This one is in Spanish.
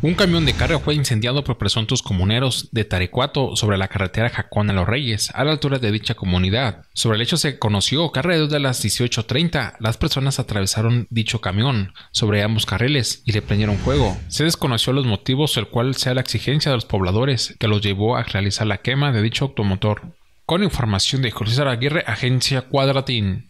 Un camión de carga fue incendiado por presuntos comuneros de Tarecuato sobre la carretera Jacón a los Reyes, a la altura de dicha comunidad. Sobre el hecho se conoció que alrededor de las 18.30 las personas atravesaron dicho camión sobre ambos carriles y le prendieron fuego. Se desconoció los motivos, el cual sea la exigencia de los pobladores que los llevó a realizar la quema de dicho automotor. Con información de José Aguirre, Agencia Cuadratín.